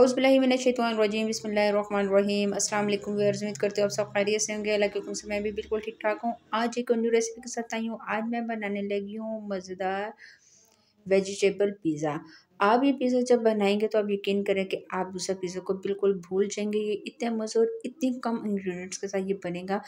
अउज़बिल्लिमिनशैतवानरजीम बसमीम अस्सलाम वालेकुम व्यूअर्स उम्मीद करते हो आप सब खैरियत से होंगे अल्लाह से मैं भी बिल्कुल ठीक ठाक हूँ आज एक न्यू रेसिपी के साथ आई हूँ आज मैं बनाने लगी हूँ मज़ेदार वेजिटेबल पिज़्ज़ा आप ये पिज़्ज़ा जब बनाएंगे तो आप यकीन करें कि आप दूसरा पिज़्ज़ा को बिल्कुल भूल जाएंगे ये इतने मज़े और इतनी कम इंग्रेडिएंट्स के साथ ये बनेगा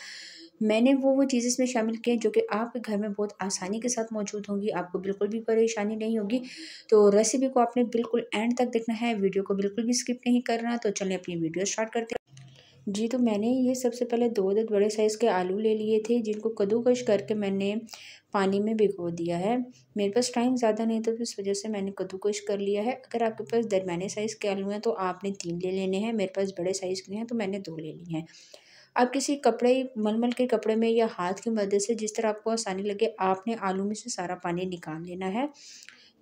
मैंने वो वो चीज़ें इसमें शामिल किए हैं जो कि आपके घर में बहुत आसानी के साथ मौजूद होंगी आपको बिल्कुल भी परेशानी नहीं होगी तो रेसिपी को आपने बिल्कुल एंड तक देखना है वीडियो को बिल्कुल भी स्किप नहीं करना तो चलें अपनी वीडियो स्टार्ट करते हैं जी तो मैंने ये सबसे पहले दो अदद बड़े साइज़ के आलू ले लिए थे जिनको कद्दूकश करके मैंने पानी में भिगो दिया है मेरे पास टाइम ज़्यादा नहीं था तो इस वजह से मैंने कद्दूकश कर लिया है अगर आपके पास दरमियाने साइज़ के आलू हैं तो आपने तीन ले लेने हैं मेरे पास बड़े साइज़ के हैं तो मैंने दो ले लिए हैं आप किसी कपड़े मलमल के कपड़े में या हाथ की मदद से जिस तरह आपको आसानी लगे आपने आलू में से सारा पानी निकाल लेना है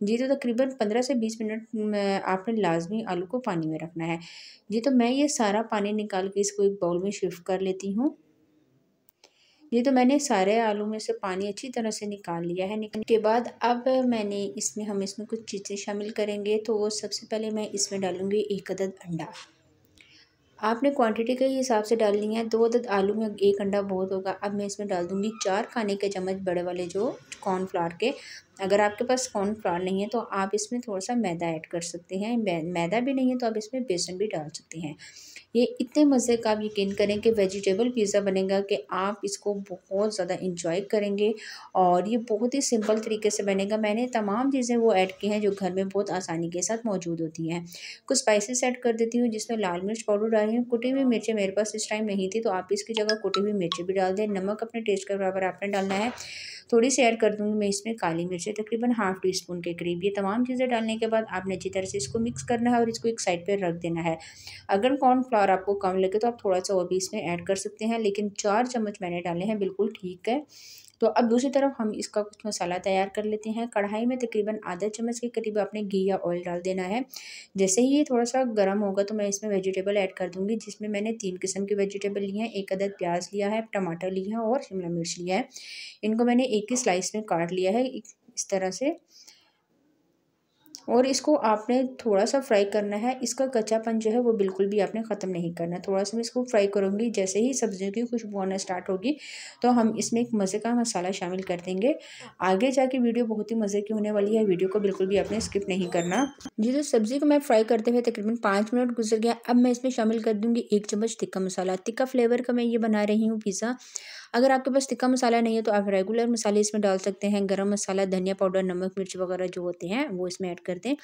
जी तो तकरीबन पंद्रह से बीस मिनट आपने लाजमी आलू को पानी में रखना है जी तो मैं ये सारा पानी निकाल के इसको एक बाउल में शिफ्ट कर लेती हूँ ये तो मैंने सारे आलू में से पानी अच्छी तरह से निकाल लिया है निकालने के बाद अब मैंने इसमें हम इसमें कुछ चीज़ें शामिल करेंगे तो वो सबसे पहले मैं इसमें डालूँगी एक अदद अंडा आपने क्वांटिटी के हिसाब से डालनी है दो अदद आलू में एक अंडा बहुत होगा अब मैं इसमें डाल दूँगी चार खाने के चम्मच बड़े वाले जो कॉर्नफ्लावर के अगर आपके पास कॉर्नफ्लावर नहीं है तो आप इसमें थोड़ा सा मैदा ऐड कर सकते हैं मैदा भी नहीं है तो आप इसमें बेसन भी डाल सकते हैं ये इतने मज़े का आप यकीन करें कि वेजिटेबल पिज़्ज़ा बनेगा कि आप इसको बहुत ज़्यादा इंजॉय करेंगे और ये बहुत ही सिंपल तरीके से बनेगा मैंने तमाम चीज़ें वो ऐड की हैं जो घर में बहुत आसानी के साथ मौजूद होती हैं कुछ स्पाइसेस ऐड कर देती हूँ जिसमें लाल मिर्च पाउडर डाली हूँ कुटी हुई मिर्चें मेरे पास इस टाइम नहीं थी तो आप इसकी जगह कुटी हुई मिर्ची भी डाल दें नमक अपने टेस्ट के बराबर आपने डालना है थोड़ी सी ऐड कर कर दूंगी मैं इसमें काली मिर्च तकरीबन हाफ टी स्पून के करीब ये तमाम चीज़ें डालने के बाद आपने अच्छी तरह से इसको मिक्स करना है और इसको एक साइड पर रख देना है अगर कॉर्नफ्लावर आपको कम लगे तो आप थोड़ा सा और भी इसमें ऐड कर सकते हैं लेकिन चार चम्मच मैंने डाले हैं बिल्कुल ठीक है तो अब दूसरी तरफ हम इसका कुछ मसाला तैयार कर लेते हैं कढ़ाई में तकरीबन आधा चम्मच के करीब आपने घी या ऑयल डाल देना है जैसे ही ये थोड़ा सा गर्म होगा तो मैं इसमें वेजिटेबल ऐड कर दूँगी जिसमें मैंने तीन किस्म के वेजिटेबल लिए हैं एक अदद प्याज लिया है टमाटर लिया है और शिमला मिर्च लिया है इनको मैंने एक ही स्लाइस में काट लिया है इस तरह से और इसको आपने थोड़ा सा फ्राई करना है इसका कच्चापन जो है वो बिल्कुल भी आपने ख़त्म नहीं करना थोड़ा सा मैं इसको फ्राई करूँगी जैसे ही सब्जियों की खुशबू आना स्टार्ट होगी तो हम इसमें एक मज़े का मसाला शामिल कर देंगे आगे जाके वीडियो बहुत ही मज़े की होने वाली है वीडियो को बिल्कुल भी आपने स्किप नहीं करना जी तो सब्ज़ी को मैं फ्राई करते हुए तकरीबन पाँच मिनट गुजर गया अब मैं इसमें शामिल कर दूँगी एक चम्मच तिक्का मसाला तिक्का फ्लेवर का मैं ये बना रही हूँ पिज़्ज़ा अगर आपके पास तिक्का मसाला नहीं है तो आप रेगुलर मसाले इसमें डाल सकते हैं गर्म मसाला धनिया पाउडर नमक मिर्च वगैरह जो होते हैं वो इसमें ऐड कर दें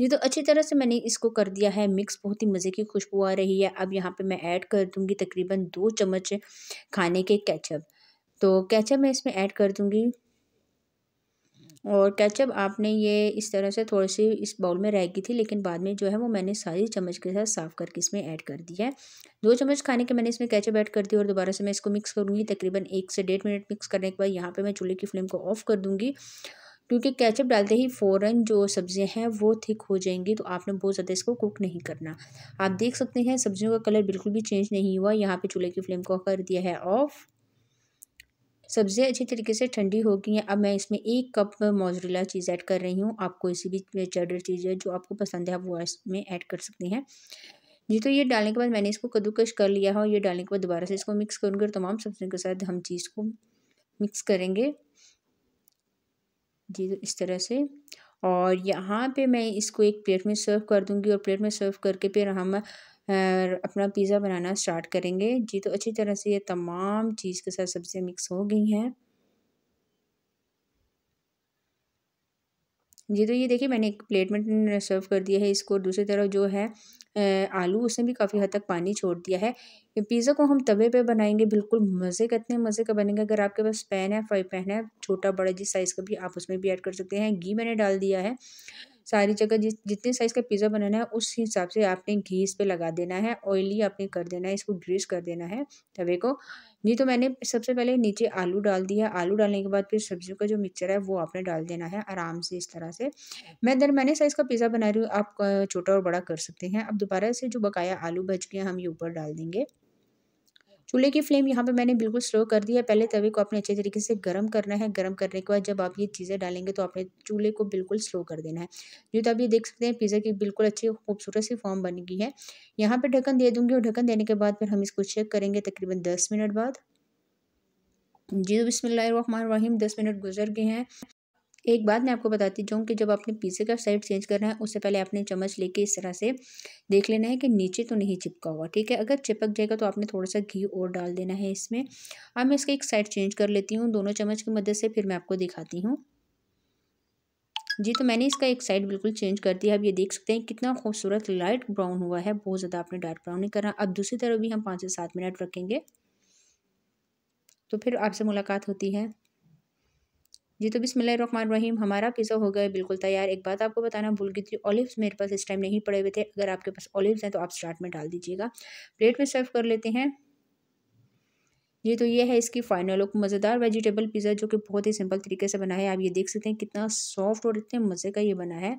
ये तो अच्छी तरह से मैंने इसको कर दिया है मिक्स बहुत ही मज़े की खुशबू आ रही है अब यहाँ पे मैं ऐड कर दूँगी तकरीबन दो चम्मच खाने के कैचअप तो कैचअप मैं इसमें ऐड कर दूँगी और कैचअप आपने ये इस तरह से थोड़ी सी इस बाउल में रह गई थी लेकिन बाद में जो है वो मैंने सारी चम्मच के साथ साफ़ करके इसमें ऐड कर दिया है दो चम्मच खाने के मैंने इसमें कैचअप ऐड कर दी और दोबारा से मैं इसको मिक्स करूँगी तकरीबन एक से डेढ़ मिनट मिक्स करने के बाद यहाँ पे मैं चूल्हे की फ्लेम को ऑफ़ कर दूँगी क्योंकि कैचअप डालते ही फ़ौरन जो सब्जियाँ हैं वो थिक हो जाएंगी तो आपने बहुत ज़्यादा इसको कुक नहीं करना आप देख सकते हैं सब्ज़ियों का कलर बिल्कुल भी चेंज नहीं हुआ यहाँ पे चूल्हे की फ्लेम को कर दिया है ऑफ़ सब्ज़ियाँ अच्छी तरीके से ठंडी हो गई हैं अब मैं इसमें एक कप मोजरेला चीज़ ऐड कर रही हूँ आप कोई सी भी चडर चीज़ है जो आपको पसंद है आप वो इसमें ऐड कर सकते हैं जी तो ये डालने के बाद मैंने इसको कद्दूकश कर लिया है और ये डालने के बाद दोबारा से इसको मिक्स करूँगी और तमाम सब्ज़ियों के साथ हम चीज़ को मिक्स करेंगे जी इस तरह से और यहाँ पे मैं इसको एक प्लेट में सर्व कर दूँगी और प्लेट में सर्व करके फिर हम अपना पिज़्ज़ा बनाना स्टार्ट करेंगे जी तो अच्छी तरह से ये तमाम चीज़ के साथ सब्ज़ियाँ मिक्स हो गई हैं जी तो ये देखिए मैंने एक प्लेट में सर्व कर दिया है इसको दूसरी तरफ जो है आलू उसने भी काफ़ी हद तक पानी छोड़ दिया है पिज़्ज़ा को हम तवे पे बनाएंगे बिल्कुल मज़े का इतने मज़े का बनेंगे अगर आपके पास पैन है फ्राई पैन है छोटा बड़ा जिस साइज़ का भी आप उसमें भी ऐड कर सकते हैं घी मैंने डाल दिया है सारी जगह जिस जितने साइज़ का पिज़्ज़ा बनाना है उस हिसाब से आपने घी इस पर लगा देना है ऑयली आपने कर देना है इसको ग्रीस कर देना है तवे को नहीं तो मैंने सबसे पहले नीचे आलू डाल दिया आलू डालने के बाद फिर सब्जियों का जो मिक्सचर है वो आपने डाल देना है आराम से इस तरह से मैं मैंने साइज़ का पिज़्ज़ा बना रही हूँ आप छोटा और बड़ा कर सकते हैं अब दोबारा से जो बकाया आलू बच गया हम ये ऊपर डाल देंगे चूल्हे की फ्लेम यहाँ पे मैंने बिल्कुल स्लो कर दी है पहले तवे को आपने अच्छे तरीके से गर्म करना है गर्म करने के बाद जब आप ये चीज़ें डालेंगे तो आपने चूल्हे को बिल्कुल स्लो कर देना है जो तो आप ये देख सकते हैं पिज़्ज़ा की बिल्कुल अच्छी खूबसूरत सी फॉर्म बन गई है यहाँ पर ढक्कन दे दूँगी और ढक्कन देने के बाद फिर हम इसको चेक करेंगे तकरीबन दस मिनट बाद जी बिसमीम दस मिनट गुजर गए हैं एक बात मैं आपको बताती जाऊँ कि जब आपने पीसे का साइड चेंज करना है उससे पहले आपने चम्मच लेके इस तरह से देख लेना है कि नीचे तो नहीं चिपका हुआ ठीक है अगर चिपक जाएगा तो आपने थोड़ा सा घी और डाल देना है इसमें अब मैं इसका एक साइड चेंज कर लेती हूँ दोनों चम्मच की मदद से फिर मैं आपको दिखाती हूँ जी तो मैंने इसका एक साइड बिल्कुल चेंज कर दिया अब ये देख सकते हैं कितना खूबसूरत लाइट ब्राउन हुआ है बहुत ज़्यादा आपने डार्क ब्राउन नहीं करा अब दूसरी तरफ भी हम पाँच से सात मिनट रखेंगे तो फिर आपसे मुलाकात होती है जी तो बिसमान रहीम हमारा पिज़्ज़ा हो गया बिल्कुल तैयार एक बात आपको बताना भूल गई थी ऑलिव्स मेरे पास इस टाइम नहीं पड़े हुए थे अगर आपके पास ऑलिव्स हैं तो आप स्टार्ट में डाल दीजिएगा प्लेट में सर्व कर लेते हैं जी तो ये है इसकी फाइनल लुक मज़ेदार वेजिटेबल पिज़्ज़ा जो कि बहुत ही सिंपल तरीके से बना है आप ये देख सकते हैं कितना सॉफ्ट और इतने मज़े का ये बना है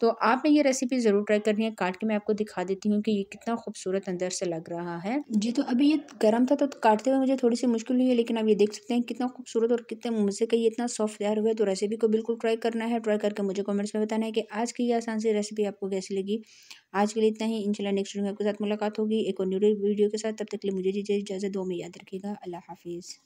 तो आपने ये रेसिपी ज़रूर ट्राई करनी है काट के मैं आपको दिखा देती हूँ कि ये कितना खूबसूरत अंदर से लग रहा है जी तो अभी ये गर्म था तो काटते हुए मुझे थोड़ी सी मुश्किल हुई है लेकिन आप ये देख सकते हैं कितना खूबसूरत और कितने मज़े का ये इतना सॉफ्ट तैयार हुआ है तो रेसिपी को बिल्कुल ट्राई करना है ट्राई करके मुझे कमेंट्स में बताना है कि आज की ये आसान सी रेसिपी आपको कैसी लगी आज के लिए इतना ही इंशाल्लाह नेक्स्ट वीडियो में आपके साथ मुलाकात होगी एक और न्यू वीडियो के साथ तब तक के लिए मुझे दीजिए इजाज़त दो में याद रखिएगा هذا العفيف